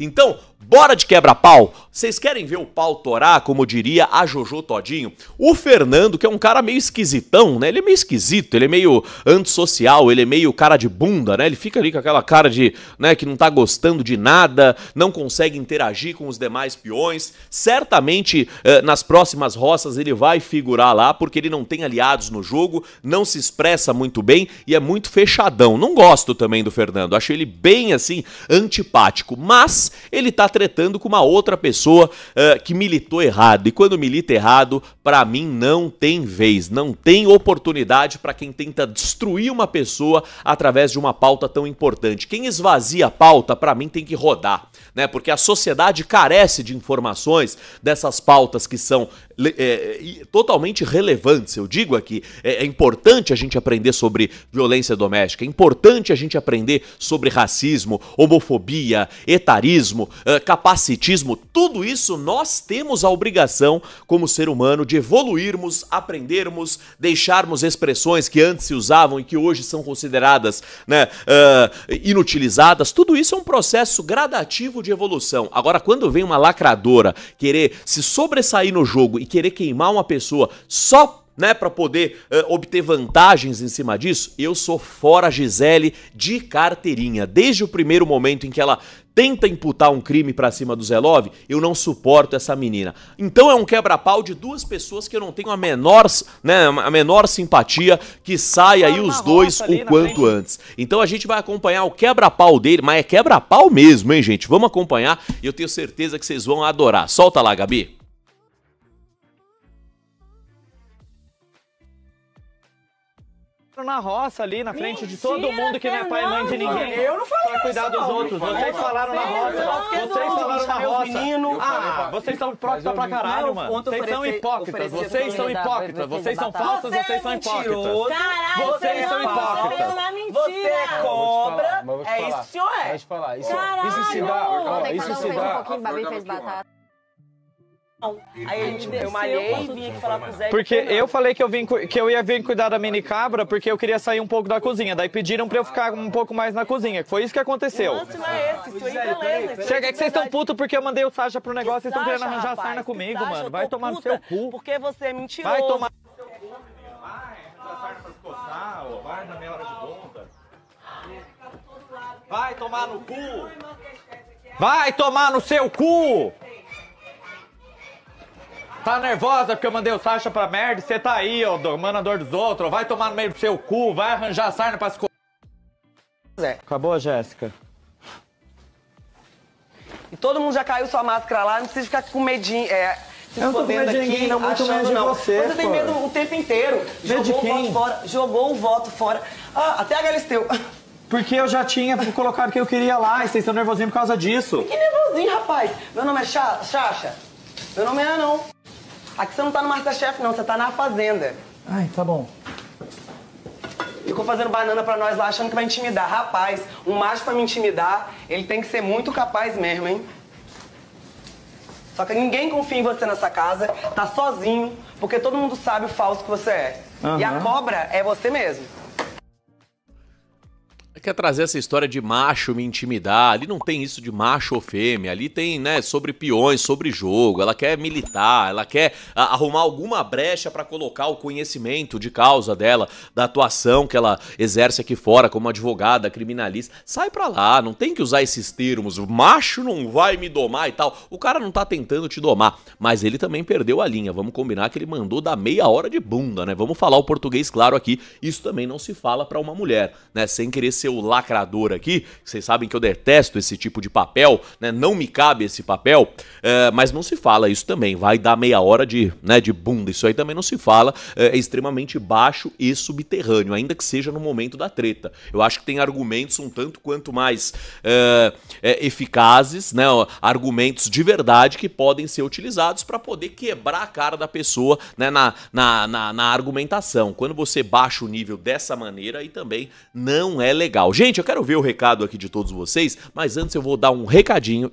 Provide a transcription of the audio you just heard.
Então, bora de quebra-pau. Vocês querem ver o pau torar, como diria a Jojo Todinho? O Fernando, que é um cara meio esquisitão, né? Ele é meio esquisito, ele é meio antissocial, ele é meio cara de bunda, né? Ele fica ali com aquela cara de, né, que não tá gostando de nada, não consegue interagir com os demais peões. Certamente eh, nas próximas roças ele vai figurar lá, porque ele não tem aliados no jogo, não se expressa muito bem e é muito fechadão. Não gosto também do Fernando, acho ele bem assim antipático, mas ele está tretando com uma outra pessoa uh, que militou errado. E quando milita errado, para mim não tem vez, não tem oportunidade para quem tenta destruir uma pessoa através de uma pauta tão importante. Quem esvazia a pauta, para mim tem que rodar, né? Porque a sociedade carece de informações dessas pautas que são é, é totalmente relevantes. Eu digo aqui, é, é importante a gente aprender sobre violência doméstica, é importante a gente aprender sobre racismo, homofobia, etarismo, é, capacitismo. Tudo isso nós temos a obrigação, como ser humano, de evoluirmos, aprendermos, deixarmos expressões que antes se usavam e que hoje são consideradas né, uh, inutilizadas. Tudo isso é um processo gradativo de evolução. Agora, quando vem uma lacradora querer se sobressair no jogo e querer queimar uma pessoa só né, para poder uh, obter vantagens em cima disso, eu sou fora Gisele de carteirinha. Desde o primeiro momento em que ela tenta imputar um crime para cima do Zelov, eu não suporto essa menina. Então é um quebra-pau de duas pessoas que eu não tenho a menor, né, a menor simpatia que saia aí os dois o quanto antes. Então a gente vai acompanhar o quebra-pau dele, mas é quebra-pau mesmo, hein, gente? Vamos acompanhar e eu tenho certeza que vocês vão adorar. Solta lá, Gabi. na roça ali, na frente Mentira, de todo mundo que não é pai e mãe de ninguém. Eu não falei pra cuidar dos outros. Vocês falaram na roça. Vocês falaram na roça. Ah, vocês são hipócritas pra caralho, mano. Vocês são hipócritas. Vocês são hipócritas. Vocês são falsas, vocês são é hipócritas. Caralho, vocês são hipócritas. Você é cobra. É isso, senhor. Deixa eu falar. Isso se dá. Isso se dá. Aí ele me desceu, eu malhei e vim aqui falar com o Zé. Porque então eu falei que eu, vim, que eu ia vir cuidar da mini cabra porque eu queria sair um pouco da cozinha. Daí pediram pra eu ficar um pouco mais na cozinha. Foi isso que aconteceu. O lance não é esse, isso aí beleza. Isso é que vocês estão putos porque eu mandei o Sasha pro negócio e estão querendo arranjar a sarna comigo, Sasha, mano. Vai tomar no seu cu. Porque você é mentiroso. Vai tomar no seu cu, menino. Vai, sua sarna pra se coçar, ó. Vai na meia hora de bunda. Vai tomar no cu. Vai tomar no seu cu. Tá nervosa porque eu mandei o Sasha pra merda? Você tá aí, ô do, dor dos outros. Vai tomar no meio do seu cu, vai arranjar sarna pra se co... Zé. Acabou, Jéssica. E todo mundo já caiu sua máscara lá, não precisa ficar com medinho. É, se eu não tô com medo de ninguém, não, muito achando, medo de não. você. Você tem medo o tempo inteiro. Medo jogou o voto fora, jogou o voto fora. Ah, até a Galisteu. Porque eu já tinha colocado o que eu queria lá e vocês estão nervosinhos por causa disso. Que nervosinho, rapaz. Meu nome é Chacha. Meu nome é Anão. Aqui você não tá no Masterchef, não, você tá na Fazenda. Ai, tá bom. Ficou fazendo banana pra nós lá, achando que vai intimidar. Rapaz, um macho pra me intimidar, ele tem que ser muito capaz mesmo, hein? Só que ninguém confia em você nessa casa, tá sozinho, porque todo mundo sabe o falso que você é. Uhum. E a cobra é você mesmo. É quer é trazer essa história de macho me intimidar. Ali não tem isso de macho ou fêmea. Ali tem, né, sobre peões, sobre jogo. Ela quer militar, ela quer arrumar alguma brecha para colocar o conhecimento de causa dela, da atuação que ela exerce aqui fora como advogada, criminalista. Sai pra lá, não tem que usar esses termos. macho não vai me domar e tal. O cara não tá tentando te domar, mas ele também perdeu a linha. Vamos combinar que ele mandou dar meia hora de bunda, né? Vamos falar o português claro aqui. Isso também não se fala para uma mulher, né? Sem querer ser ser o lacrador aqui. Vocês sabem que eu detesto esse tipo de papel, né? Não me cabe esse papel, é, mas não se fala isso também. Vai dar meia hora de, né, de bunda. Isso aí também não se fala. É, é extremamente baixo e subterrâneo, ainda que seja no momento da treta. Eu acho que tem argumentos um tanto quanto mais é, é eficazes, né? Argumentos de verdade que podem ser utilizados para poder quebrar a cara da pessoa, né? Na, na, na, na argumentação. Quando você baixa o nível dessa maneira, aí também não é legal. Gente, eu quero ver o recado aqui de todos vocês, mas antes eu vou dar um recadinho